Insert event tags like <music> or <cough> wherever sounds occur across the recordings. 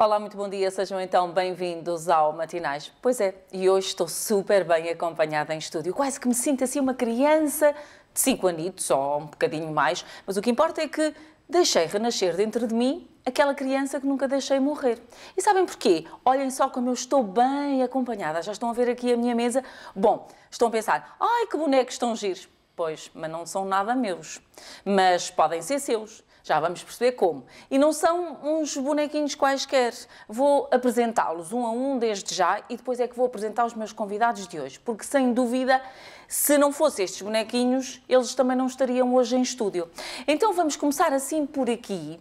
Olá, muito bom dia, sejam então bem-vindos ao Matinais. Pois é, e hoje estou super bem acompanhada em estúdio, quase que me sinto assim uma criança de 5 anitos, só um bocadinho mais, mas o que importa é que deixei renascer dentro de mim aquela criança que nunca deixei morrer. E sabem porquê? Olhem só como eu estou bem acompanhada, já estão a ver aqui a minha mesa? Bom, estão a pensar, ai que bonecos estão giros. Pois, mas não são nada meus. Mas podem ser seus já vamos perceber como. E não são uns bonequinhos quaisquer. Vou apresentá-los um a um desde já e depois é que vou apresentar os meus convidados de hoje, porque sem dúvida, se não fossem estes bonequinhos, eles também não estariam hoje em estúdio. Então vamos começar assim por aqui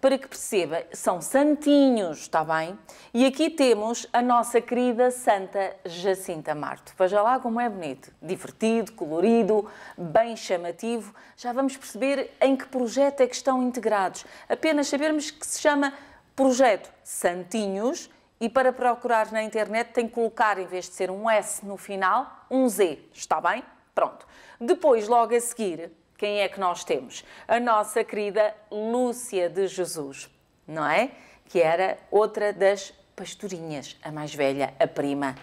para que perceba, são santinhos, está bem? E aqui temos a nossa querida Santa Jacinta Marto. Veja lá como é bonito, divertido, colorido, bem chamativo. Já vamos perceber em que projeto é que estão integrados. Apenas sabermos que se chama Projeto Santinhos e para procurar na internet tem que colocar, em vez de ser um S no final, um Z, está bem? Pronto. Depois, logo a seguir, quem é que nós temos? A nossa querida Lúcia de Jesus, não é? Que era outra das pastorinhas, a mais velha, a prima.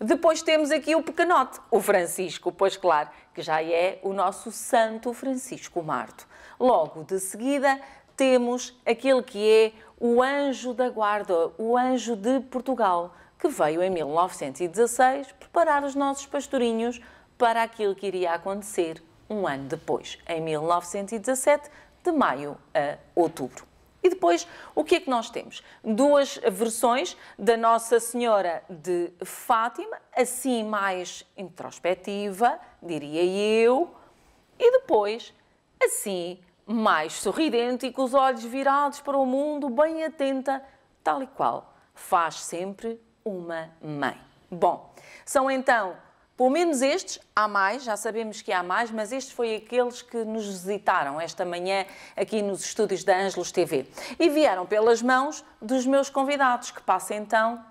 Depois temos aqui o pequenote, o Francisco, pois claro, que já é o nosso Santo Francisco Marto. Logo de seguida temos aquele que é o anjo da guarda, o anjo de Portugal, que veio em 1916 preparar os nossos pastorinhos para aquilo que iria acontecer um ano depois, em 1917, de maio a outubro. E depois, o que é que nós temos? Duas versões da Nossa Senhora de Fátima, assim mais introspectiva, diria eu, e depois, assim mais sorridente e com os olhos virados para o mundo, bem atenta, tal e qual faz sempre uma mãe. Bom, são então pelo menos estes, há mais, já sabemos que há mais, mas estes foi aqueles que nos visitaram esta manhã aqui nos estúdios da Ângelos TV. E vieram pelas mãos dos meus convidados, que passo então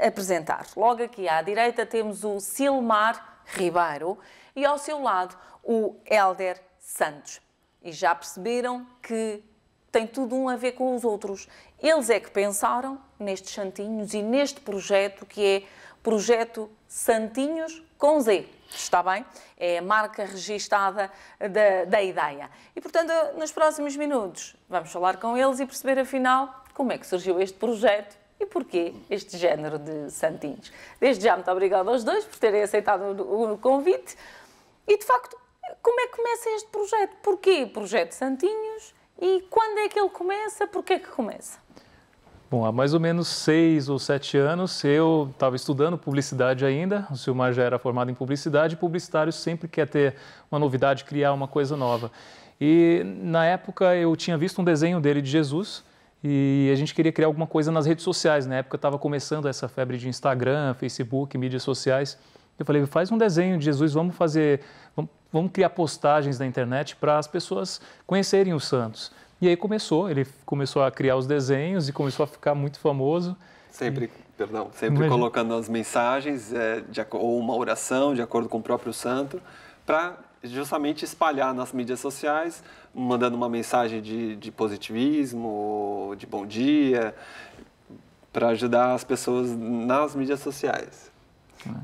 a apresentar. Logo aqui à direita temos o Silmar Ribeiro e ao seu lado o Hélder Santos. E já perceberam que tem tudo um a ver com os outros. Eles é que pensaram nestes santinhos e neste projeto que é Projeto Santinhos com Z. Está bem? É a marca registada da, da ideia. E, portanto, nos próximos minutos vamos falar com eles e perceber, afinal, como é que surgiu este projeto e porquê este género de santinhos. Desde já, muito obrigada aos dois por terem aceitado o convite. E, de facto, como é que começa este projeto? Porquê Projeto Santinhos? E quando é que ele começa? Porquê é que começa? Bom, há mais ou menos seis ou sete anos eu estava estudando publicidade ainda. O Silmar já era formado em publicidade e publicitário sempre quer ter uma novidade, criar uma coisa nova. E na época eu tinha visto um desenho dele de Jesus e a gente queria criar alguma coisa nas redes sociais. Na época estava começando essa febre de Instagram, Facebook, mídias sociais. Eu falei, faz um desenho de Jesus, vamos fazer, vamos criar postagens na internet para as pessoas conhecerem os santos e aí começou, ele começou a criar os desenhos e começou a ficar muito famoso. Sempre, e... perdão, sempre colocando as mensagens é, de, ou uma oração de acordo com o próprio santo para justamente espalhar nas mídias sociais, mandando uma mensagem de, de positivismo, de bom dia, para ajudar as pessoas nas mídias sociais.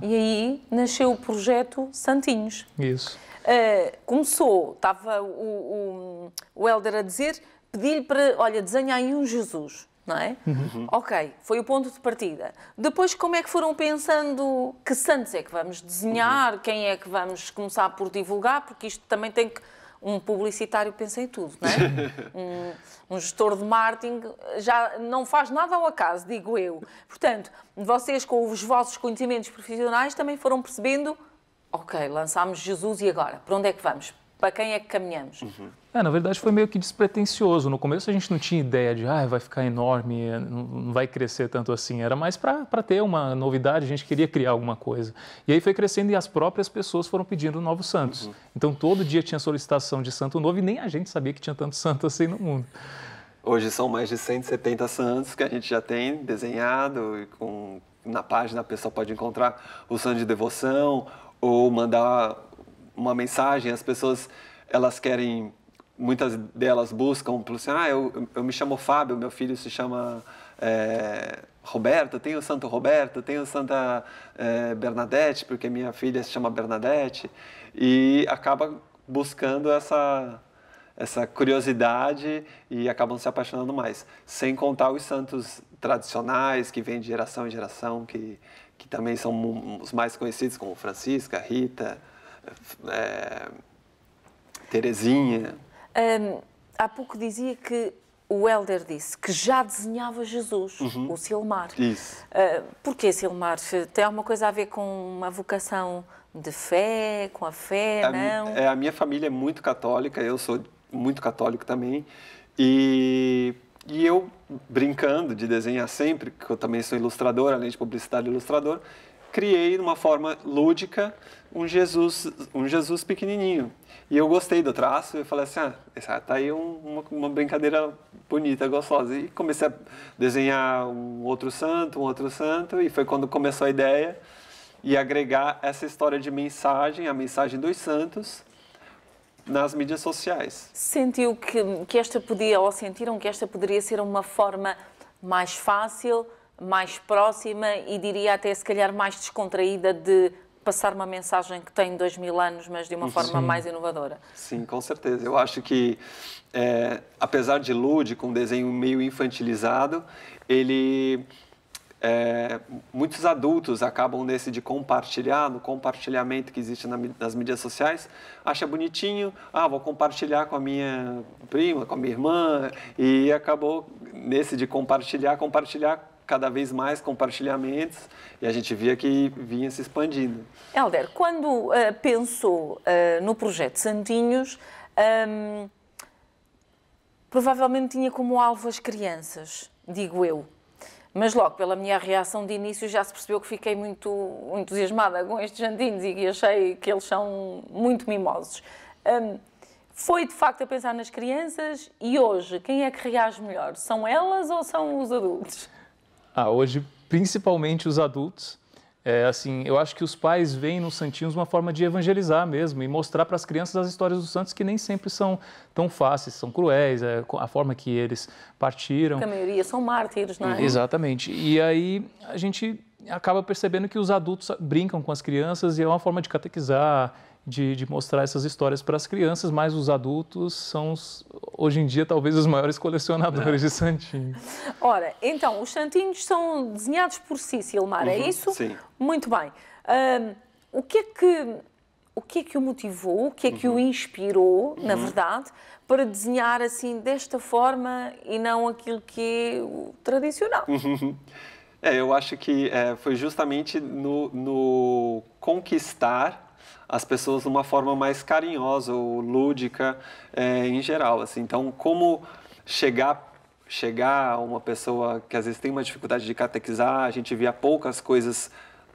É. E aí nasceu o projeto Santinhos. Isso. Uh, começou, estava o, o, o Helder a dizer, pedi-lhe para, olha, desenha aí um Jesus, não é? Uhum. Ok, foi o ponto de partida. Depois, como é que foram pensando que santos é que vamos desenhar, uhum. quem é que vamos começar por divulgar, porque isto também tem que um publicitário pensa em tudo, não é? <laughs> um, um, gestor de marketing já não faz nada ao acaso, digo eu. Portanto, vocês com os vossos conhecimentos profissionais também foram percebendo ok, lançámos Jesus e agora? Para onde é que vamos? Para quem é que caminhamos? Uhum. É, na verdade foi meio que despretensioso. No começo a gente não tinha ideia de, ah, vai ficar enorme, não vai crescer tanto assim. Era mais para ter uma novidade, a gente queria criar alguma coisa. E aí foi crescendo e as próprias pessoas foram pedindo novos santos. Uhum. Então todo dia tinha solicitação de santo novo e nem a gente sabia que tinha tanto santo assim no mundo. Hoje são mais de 170 santos que a gente já tem desenhado e com na página a pessoa pode encontrar o santo de devoção, ou mandar uma mensagem. As pessoas, elas querem, muitas delas buscam, assim, ah, eu, eu me chamo Fábio, meu filho se chama é, Roberto, tenho Santo Roberto, tenho Santa é, Bernadette, porque minha filha se chama Bernadette, e acaba buscando essa essa curiosidade e acabam se apaixonando mais. Sem contar os santos tradicionais que vêm de geração em geração, que que também são os mais conhecidos, como Francisca, Rita, é, Terezinha. Um, há pouco dizia que o Helder disse que já desenhava Jesus, uhum. o Silmar. Isso. Uh, porquê Silmar? Tem alguma coisa a ver com uma vocação de fé, com a fé, é a, não? É, a minha família é muito católica, eu sou muito católico também. E e eu, brincando de desenhar sempre, que eu também sou ilustrador, além de publicidade ilustrador, criei, de uma forma lúdica, um Jesus, um Jesus pequenininho. E eu gostei do traço, eu falei assim, ah, está ah, tá aí um, uma, uma, brincadeira bonita, gostosa. E comecei a desenhar um outro santo, um outro santo, e foi quando começou a ideia e agregar essa história de mensagem, a mensagem dos santos, nas mídias sociais. Sentiu que, que esta podia, ou sentiram que esta poderia ser uma forma mais fácil, mais próxima e diria até se calhar mais descontraída de passar uma mensagem que tem dois mil anos, mas de uma forma Sim. mais inovadora. Sim, com certeza. Eu acho que, é, apesar de lúdico, um desenho meio infantilizado, ele é, muitos adultos acabam nesse de compartilhar, no compartilhamento que existe na, nas mídias sociais, acha bonitinho, ah, vou compartilhar com a minha prima, com a minha irmã, e acabou nesse de compartilhar, compartilhar cada vez mais compartilhamentos e a gente via que vinha se expandindo. Helder, quando uh, pensou uh, no projeto Santinhos, um, ehm, provavelmente tinha como alvo as crianças, digo eu. Mas logo pela minha reação de início já se percebeu que fiquei muito entusiasmada com estes jandinos e achei que eles são muito mimosos. Um, foi de facto a pensar nas crianças e hoje quem é que reage melhor? São elas ou são os adultos? Ah, hoje principalmente os adultos, é, assim, eu acho que os pais veem nos santinhos uma forma de evangelizar mesmo e mostrar para as crianças as histórias dos santos que nem sempre são tão fáceis, são cruéis, é, a forma que eles partiram. Porque a maioria são mártires, não é? Exatamente. E aí a gente acaba percebendo que os adultos brincam com as crianças e é uma forma de catequizar, de, de mostrar essas histórias para as crianças, mas os adultos são, os, hoje em dia, talvez os maiores colecionadores de é. santinhos. Ora, então, os santinhos são desenhados por si, Silmar, é uhum, é isso? Sim. Muito bem. o que é que o que é que o motivou, o que é que uhum. o inspirou, na uhum. verdade, para desenhar assim desta forma e não aquilo que é o tradicional? Uhum. É, eu acho que é, foi justamente no, no conquistar as pessoas de uma forma mais carinhosa ou lúdica é, em geral. Assim. Então, como chegar chegar a uma pessoa que às vezes tem uma dificuldade de catequizar, a gente via poucas coisas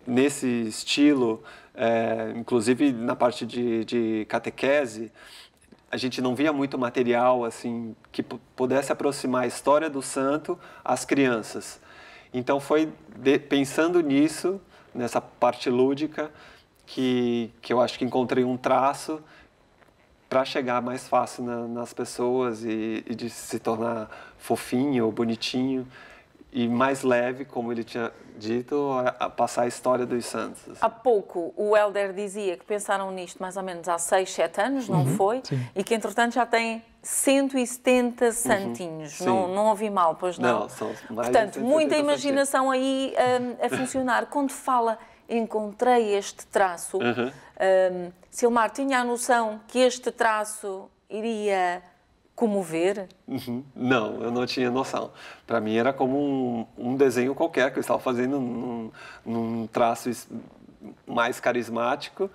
nesse estilo, é, inclusive na parte de, de catequese, a gente não via muito material assim que pudesse aproximar a história do santo às crianças. Então foi de, pensando nisso, nessa parte lúdica, que, que eu acho que encontrei um traço para chegar mais fácil na, nas pessoas e, e, de se tornar fofinho ou bonitinho e mais leve, como ele tinha dito, a, a passar a história dos Santos. Há pouco o Helder dizia que pensaram nisto mais ou menos há 6, 7 anos, não uhum, foi? Sim. E que entretanto já tem 170 uhum, santinhos. não, não ouvi mal, pois não? Não, são mais Portanto, muita imaginação santinhos. aí um, a funcionar. Quando fala encontrei este traço. Uhum. Um, Silmar, tinha a noção que este traço iria comover? Uhum. Não, eu não tinha noção. Para mim era como um, um, desenho qualquer que eu estava fazendo num, num traço mais carismático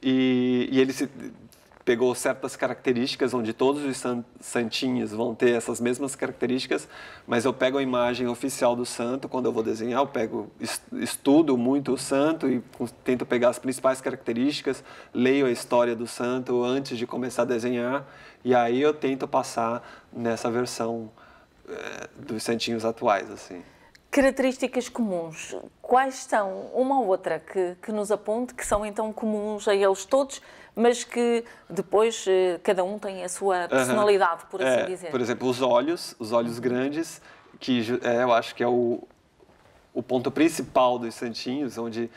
e, e ele se pegou certas características, onde todos os santinhos vão ter essas mesmas características, mas eu pego a imagem oficial do santo, quando eu vou desenhar, eu pego, estudo muito o santo e tento pegar as principais características, leio a história do santo antes de começar a desenhar, e aí eu tento passar nessa versão é, dos santinhos atuais, assim características comuns. Quais são uma ou outra que, que nos aponte que são então comuns a eles todos, mas que depois eh, cada um tem a sua personalidade, por assim é, dizer. Por exemplo, os olhos, os olhos uhum. grandes, que é, eu acho que é o, o ponto principal dos santinhos, onde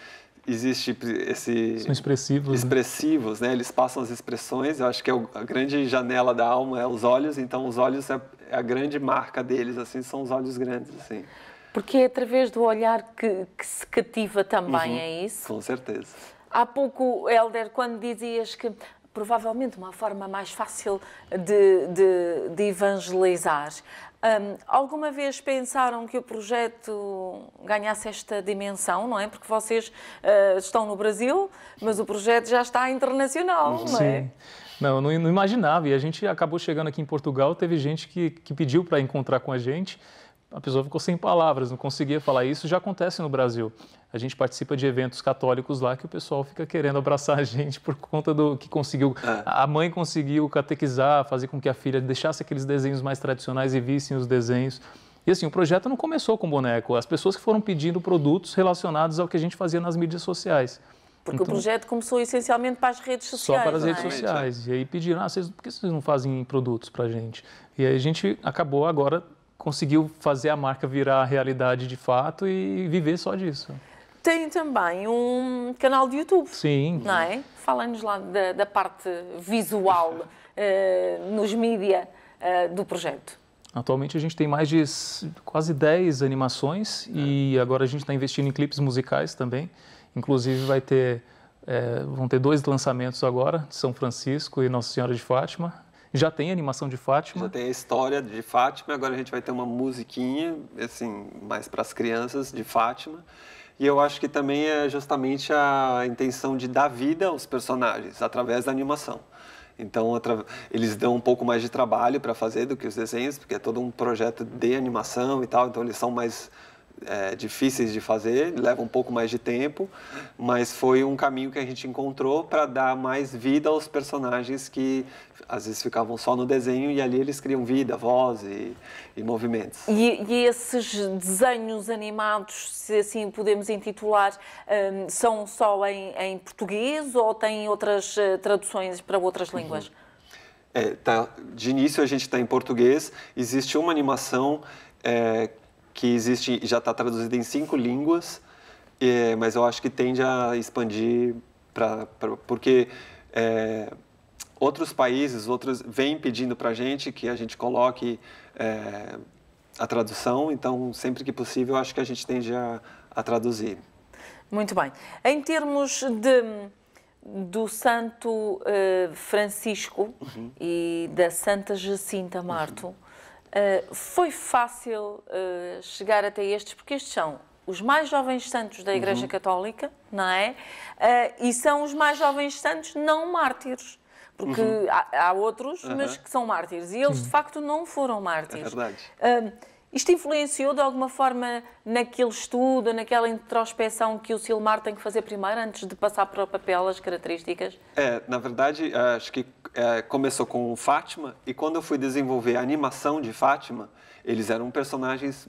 existe esse são expressivos né? expressivos né? né? eles passam as expressões eu acho que é a grande janela da alma é os olhos então os olhos é, é a grande marca deles assim são os olhos grandes assim porque é através do olhar que, que se cativa também uhum, é isso com certeza Há pouco, Helder, quando dizias que provavelmente uma forma mais fácil de, de, de evangelizar. Um, alguma vez pensaram que o projeto ganhasse esta dimensão, não é? Porque vocês uh, estão no Brasil, mas o projeto já está internacional, não é? Sim. é? Não, eu não imaginava. E a gente acabou chegando aqui em Portugal, teve gente que, que pediu para encontrar com a gente a pessoa ficou sem palavras, não conseguia falar. Isso já acontece no Brasil. A gente participa de eventos católicos lá que o pessoal fica querendo abraçar a gente por conta do que conseguiu. É. A mãe conseguiu catequizar, fazer com que a filha deixasse aqueles desenhos mais tradicionais e vissem os desenhos. E assim, o projeto não começou com boneco. As pessoas que foram pedindo produtos relacionados ao que a gente fazia nas mídias sociais. Porque então, o projeto começou essencialmente para as redes sociais. Só para as redes é? sociais. E aí pediram, ah, vocês, por que vocês não fazem produtos para a gente? E aí a gente acabou agora conseguiu fazer a marca virar realidade de fato e viver só disso. Tem também um canal de YouTube. Sim. Não é? Fala-nos lá da, da, parte visual uh, <laughs> nos mídia uh, do projeto. Atualmente a gente tem mais de quase 10 animações é. e agora a gente está investindo em clipes musicais também. Inclusive vai ter, é, vão ter dois lançamentos agora, São Francisco e Nossa Senhora de Fátima. Já tem animação de Fátima. Já tem a história de Fátima, agora a gente vai ter uma musiquinha, assim, mais para as crianças de Fátima. E eu acho que também é justamente a intenção de dar vida aos personagens através da animação. Então, eles dão um pouco mais de trabalho para fazer do que os desenhos, porque é todo um projeto de animação e tal, então eles são mais é, difíceis de fazer, leva um pouco mais de tempo, mas foi um caminho que a gente encontrou para dar mais vida aos personagens que às vezes ficavam só no desenho e ali eles criam vida, voz e, e movimentos. E, e, esses desenhos animados, se assim podemos intitular, um, são só em, em, português ou têm outras eh, traduções para outras uhum. línguas? É, tá, de início a gente está em português. Existe uma animação é, que existe, já está traduzido em cinco línguas, é, mas eu acho que tende a expandir para porque é, outros países, outros vêm pedindo para a gente que a gente coloque é, a tradução. Então, sempre que possível, acho que a gente tende a, a traduzir. Muito bem. Em termos de do Santo eh, Francisco uhum. e da Santa Jacinta Marto. Uhum ah, foi fácil uh, chegar até estes, porque estes são os mais jovens santos da Igreja uhum. Católica, não é? Uh, e são os mais jovens santos não mártires. Porque uhum. há, há, outros, uhum. mas que são mártires. E eles, de uhum. facto, não foram é mártires. É verdade. isto influenciou, de alguma forma, naquele estudo, naquela introspeção que o Silmar tem que fazer primeiro, antes de passar para o papel as características? É, na verdade, acho que é, começou com Fátima, e quando eu fui desenvolver a animação de Fátima, eles eram personagens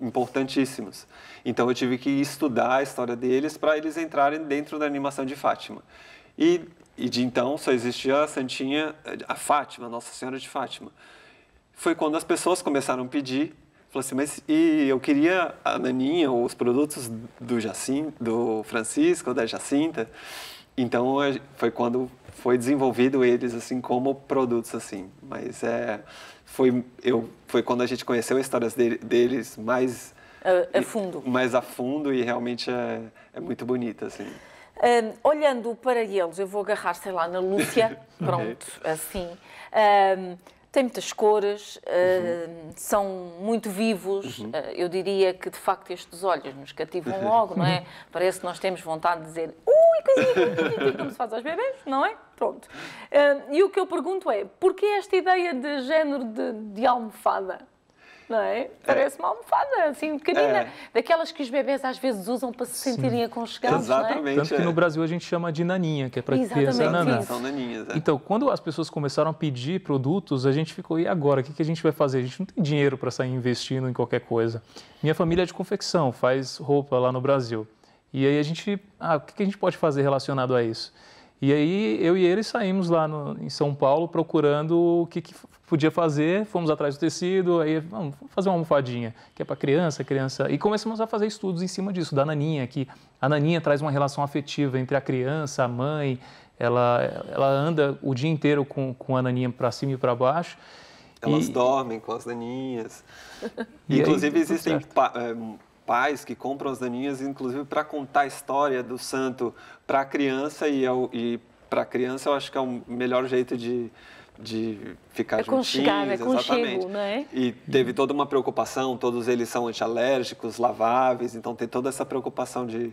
importantíssimos. Então eu tive que estudar a história deles para eles entrarem dentro da animação de Fátima. E, e, de então só existia a Santinha, a Fátima, Nossa Senhora de Fátima. Foi quando as pessoas começaram a pedir, falou assim, mas e eu queria a Naninha, os produtos do Jacinto, do Francisco, da Jacinta. Então foi quando foi desenvolvido eles assim como produtos assim, mas é foi eu foi quando a gente conheceu histórias de, deles mais a, fundo, e, mais a fundo e realmente é, é muito bonita assim. Um, olhando para eles, eu vou agarrar, sei lá, na Lúcia, <laughs> pronto, assim. Um, tem muitas cores, hum, uhum. uh, são muito vivos. Uhum. Uh, eu diria que, de facto, estes olhos nos cativam <laughs> logo, não é? <laughs> Parece que nós temos vontade de dizer. Uh! como <laughs> se faz aos bebês, não é? Pronto. Uh, e o que eu pergunto é, porquê esta ideia de género de, de almofada? Não é? Parece é. uma almofada, assim, pequenina. É. Daquelas que os bebés às vezes usam para se sentirem Sim. aconchegados, é? Exatamente. É? Tanto que é. no Brasil a gente chama de naninha, que é para criança naná. São naninhas, é. Então, quando as pessoas começaram a pedir produtos, a gente ficou, e agora? O que, que a gente vai fazer? A gente não tem dinheiro para sair investindo em qualquer coisa. Minha família é de confecção, faz roupa lá no Brasil. E aí a gente, ah, o que a gente pode fazer relacionado a isso? E aí eu e ele saímos lá no, em São Paulo procurando o que, que, podia fazer, fomos atrás do tecido, aí vamos fazer uma almofadinha, que é para criança, criança. E começamos a fazer estudos em cima disso, da naninha, que a naninha traz uma relação afetiva entre a criança, a mãe, ela, ela anda o dia inteiro com, com a naninha para cima e para baixo. Elas e... dormem com as naninhas. <laughs> Inclusive aí, existem pais que compram as daninhas, inclusive para contar a história do santo para a criança e, é e para a criança eu acho que é o melhor jeito de, de ficar é juntinhos, é exatamente. Né? E teve toda uma preocupação, todos eles são antialérgicos, laváveis, então tem toda essa preocupação de,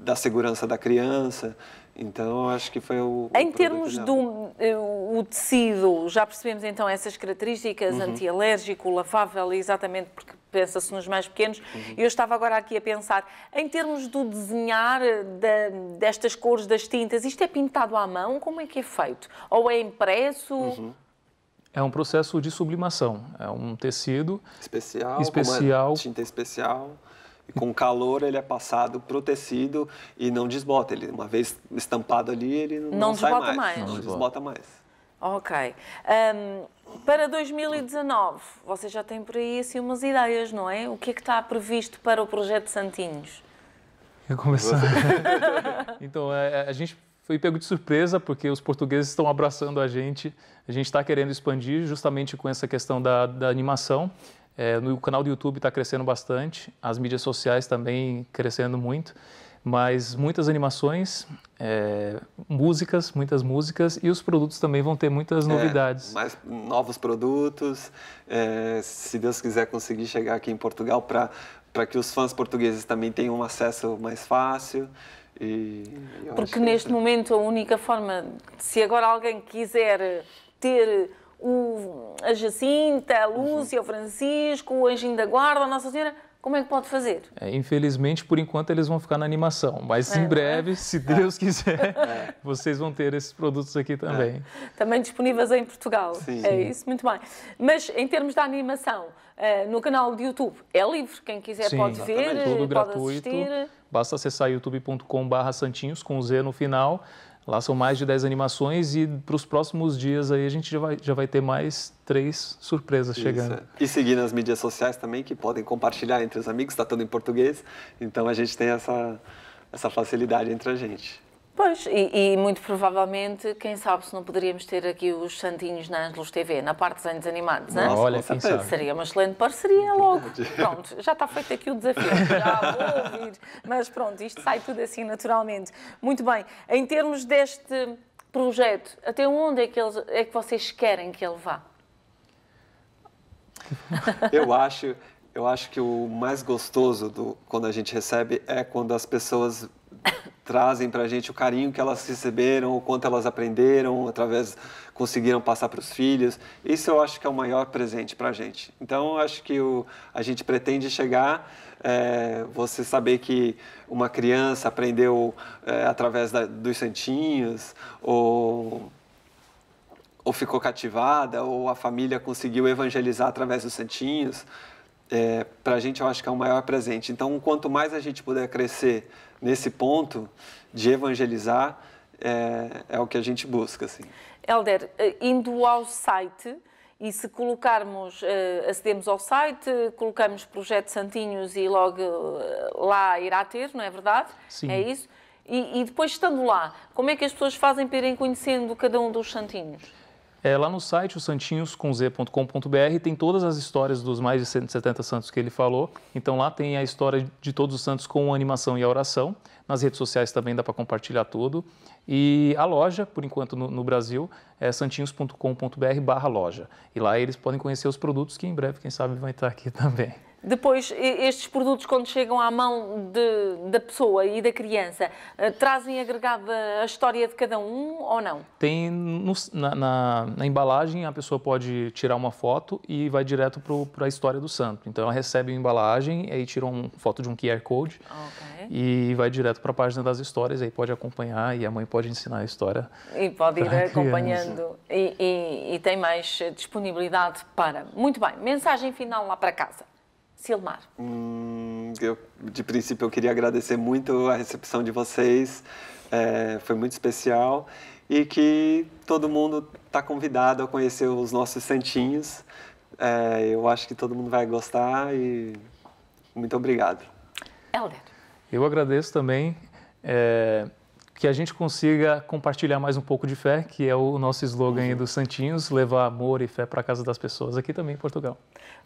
da segurança da criança. Então, acho que foi o. Em eh, o termos do o tecido, já percebemos então essas características, uhum. antialérgico, lavável, exatamente porque pensa-se nos mais pequenos. Uhum. Eu estava agora aqui a pensar, em termos do desenhar eh, de, destas cores das tintas, isto é pintado à mão? Como é que é feito? Ou é impresso? Uhum. É um processo de sublimação. É um tecido especial, especial. tinta especial. E com calor ele é passado para o tecido e não desbota. Ele, uma vez estampado ali, ele não, não sai mais, mais. Não, não desbota mais. Ok. Um, para 2019, vocês já têm por aí assim, umas ideias, não é? O que é que está previsto para o projeto Santinhos? Eu começar. <laughs> então, a, é, é, a gente foi pego de surpresa porque os portugueses estão abraçando a gente. A gente está querendo expandir justamente com essa questão da, da animação. É, no canal do YouTube está crescendo bastante, as mídias sociais também crescendo muito mas muitas animações, é, músicas, muitas músicas e os produtos também vão ter muitas é, novidades. É, mais novos produtos, é, se Deus quiser conseguir chegar aqui em Portugal para para que os fãs portugueses também tenham um acesso mais fácil. E Porque é neste momento a única forma, se agora alguém quiser ter o, uh, a Jacinta, a uhum. Lúcia, uhum. o Francisco, o Anjinho da Guarda, a Nossa Senhora como é que pode fazer? É, infelizmente, por enquanto, eles vão ficar na animação, mas é, em breve, é? se Deus quiser, é. <laughs> vocês vão ter esses produtos aqui também. É. Também disponíveis em Portugal. Sim. É isso, muito bem. Mas em termos da animação, eh, no canal do YouTube é livre, quem quiser Sim, pode ver, tudo pode gratuito. assistir. Basta acessar youtube.com/santinhos com o Z no final Lá são mais de 10 animações e para os próximos dias aí a gente já vai, já vai ter mais três surpresas Isso, chegando. E seguir nas mídias sociais também, que podem compartilhar entre os amigos, está tudo em português. Então a gente tem essa, essa facilidade entre a gente. Pois, e, e, muito provavelmente, quem sabe se não poderíamos ter aqui os santinhos na Ângelos TV, na parte dos anos animados, não é? Olha, quem sabe. Seria uma excelente parceria logo. Pronto, já está feito aqui o desafio, <laughs> já vou ouvir. Mas pronto, isto sai tudo assim naturalmente. Muito bem, em termos deste projeto, até onde é que, eles, é que vocês querem que ele vá? Eu acho, eu acho que o mais gostoso do, quando a gente recebe é quando as pessoas trazem para a gente o carinho que elas receberam, o quanto elas aprenderam, através conseguiram passar para os filhos. Isso eu acho que é o maior presente para a gente. Então, eu acho que o, a gente pretende chegar, é, você saber que uma criança aprendeu é, através da, dos santinhos, ou ou ficou cativada, ou a família conseguiu evangelizar através dos santinhos é, para a gente eu acho que é o maior presente. Então, quanto mais a gente puder crescer nesse ponto de evangelizar, é, é o que a gente busca. Assim. Helder, eh, indo ao site, e se colocarmos, eh, acedemos ao site, colocamos Projeto Santinhos e logo eh, lá irá ter, não é verdade? Sim. É isso? E, e depois, estando lá, como é que as pessoas fazem para irem conhecendo cada um dos santinhos? É, lá no site, o santinhoscomz.com.br, tem todas as histórias dos mais de 170 santos que ele falou. Então lá tem a história de todos os santos com animação e a oração. Nas redes sociais também dá para compartilhar tudo. E a loja, por enquanto no, no Brasil, é santinhos.com.br loja. E lá eles podem conhecer os produtos que em breve, quem sabe, vai estar aqui <laughs> também. Depois, estes produtos, quando chegam à mão de, da pessoa e da criança, eh, trazem agregada a história de cada um ou não? Tem no, na, na, na, embalagem, a pessoa pode tirar uma foto e vai direto para a história do santo. Então, ela recebe a embalagem, aí tira uma foto de um QR Code okay. e vai direto para a página das histórias. Aí pode acompanhar e a mãe pode ensinar a história. E pode ir <laughs> acompanhando. E, e, e tem mais disponibilidade para. Muito bem, mensagem final lá para casa. Silmar. Hum, eu, de princípio, eu queria agradecer muito a recepção de vocês. É, foi muito especial e que todo mundo está convidado a conhecer os nossos santinhos. É, eu acho que todo mundo vai gostar e muito obrigado. Helder. Eu agradeço também. É, que a gente consiga compartilhar mais um pouco de fé, que é o nosso slogan uhum. dos Santinhos, levar amor e fé para a casa das pessoas aqui também em Portugal.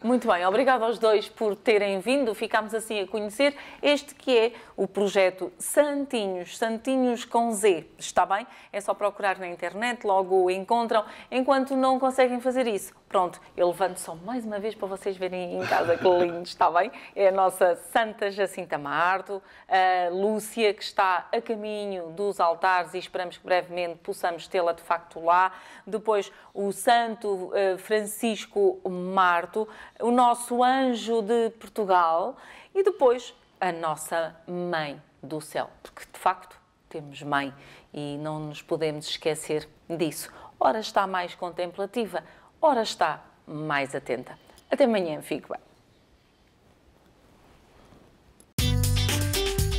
Muito bem, obrigado aos dois por terem vindo. ficamos assim a conhecer este que é o projeto Santinhos, Santinhos com Z, está bem? É só procurar na internet, logo o encontram. Enquanto não conseguem fazer isso, pronto, eu levanto só mais uma vez para vocês verem em casa que lindo, está bem? É a nossa Santa Jacinta Marto, a Lúcia que está a caminho do dos altares e esperamos que brevemente possamos tê-la de facto lá. Depois, o Santo eh, Francisco Marto, o nosso anjo de Portugal e depois a nossa Mãe do Céu, porque de facto temos Mãe e não nos podemos esquecer disso. Ora está mais contemplativa, ora está mais atenta. Até amanhã, fico bem.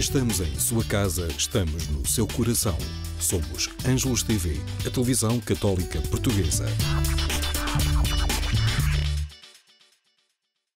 Estamos em sua casa, estamos no seu coração. Somos Ângelos TV, a televisão católica portuguesa.